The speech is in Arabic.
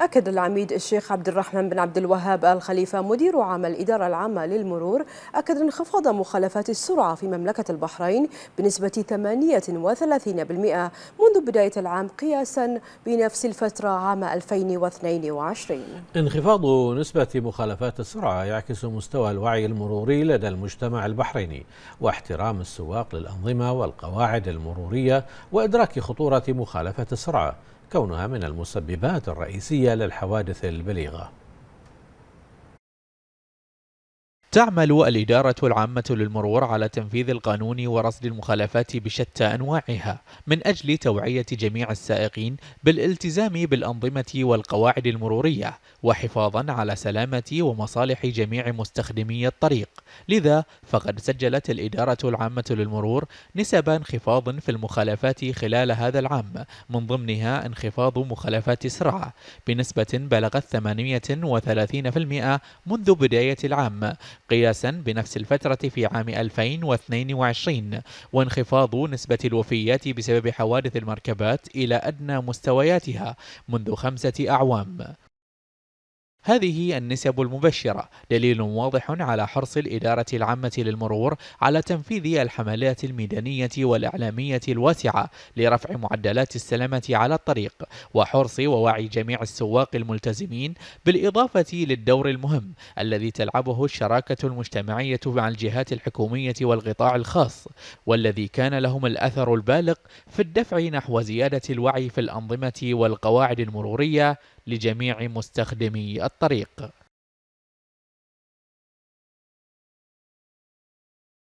أكد العميد الشيخ عبد الرحمن بن عبد الوهاب الخليفة مدير عام الإدارة العامة للمرور أكد انخفاض مخالفات السرعة في مملكة البحرين بنسبة 38% منذ بداية العام قياسا بنفس الفترة عام 2022 انخفاض نسبة مخالفات السرعة يعكس مستوى الوعي المروري لدى المجتمع البحريني واحترام السواق للأنظمة والقواعد المرورية وإدراك خطورة مخالفة السرعة كونها من المسببات الرئيسية للحوادث البليغة تعمل الإدارة العامة للمرور على تنفيذ القانون ورصد المخالفات بشتى أنواعها من أجل توعية جميع السائقين بالالتزام بالأنظمة والقواعد المرورية وحفاظا على سلامة ومصالح جميع مستخدمي الطريق لذا فقد سجلت الإدارة العامة للمرور نسب انخفاض في المخالفات خلال هذا العام من ضمنها انخفاض مخالفات السرعة بنسبة بلغت 38% منذ بداية العام قياسا بنفس الفترة في عام 2022 وانخفاض نسبة الوفيات بسبب حوادث المركبات إلى أدنى مستوياتها منذ خمسة أعوام هذه النسب المبشرة دليل واضح على حرص الإدارة العامة للمرور على تنفيذ الحملات الميدانية والإعلامية الواسعة لرفع معدلات السلامة على الطريق وحرص ووعي جميع السواق الملتزمين بالإضافة للدور المهم الذي تلعبه الشراكة المجتمعية مع الجهات الحكومية والقطاع الخاص والذي كان لهم الأثر البالغ في الدفع نحو زيادة الوعي في الأنظمة والقواعد المرورية لجميع مستخدمي الطريق